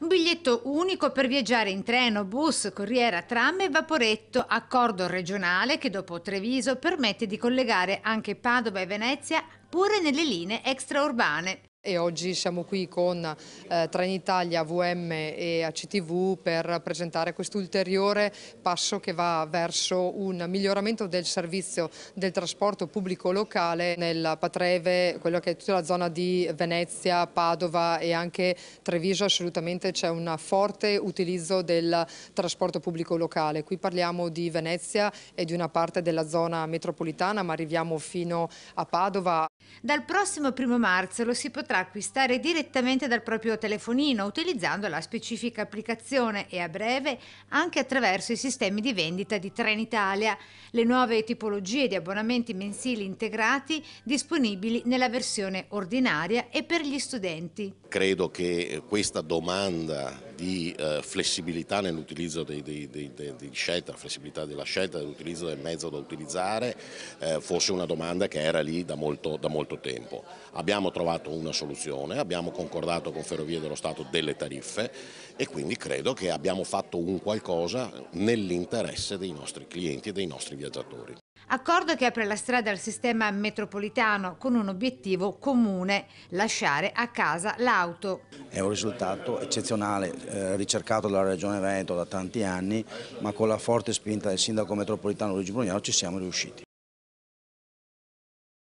Un biglietto unico per viaggiare in treno, bus, corriera, tram e vaporetto, accordo regionale che dopo Treviso permette di collegare anche Padova e Venezia pure nelle linee extraurbane e oggi siamo qui con eh, Trenitalia, VM e ACTV per presentare questo ulteriore passo che va verso un miglioramento del servizio del trasporto pubblico locale nel Patreve, quello che è tutta la zona di Venezia, Padova e anche Treviso assolutamente c'è un forte utilizzo del trasporto pubblico locale. Qui parliamo di Venezia e di una parte della zona metropolitana ma arriviamo fino a Padova. Dal prossimo primo marzo lo si potrà acquistare direttamente dal proprio telefonino utilizzando la specifica applicazione e a breve anche attraverso i sistemi di vendita di Trenitalia, le nuove tipologie di abbonamenti mensili integrati disponibili nella versione ordinaria e per gli studenti. Credo che questa domanda di eh, flessibilità nell'utilizzo di, di, di, di, scelta, flessibilità della scelta, dell'utilizzo del mezzo da utilizzare, eh, fosse una domanda che era lì da molto, da molto tempo. Abbiamo trovato una soluzione soluzione, abbiamo concordato con Ferrovie dello Stato delle tariffe e quindi credo che abbiamo fatto un qualcosa nell'interesse dei nostri clienti e dei nostri viaggiatori. Accordo che apre la strada al sistema metropolitano con un obiettivo comune, lasciare a casa l'auto. È un risultato eccezionale, eh, ricercato dalla Regione Veneto da tanti anni, ma con la forte spinta del sindaco metropolitano Luigi Brugnano ci siamo riusciti.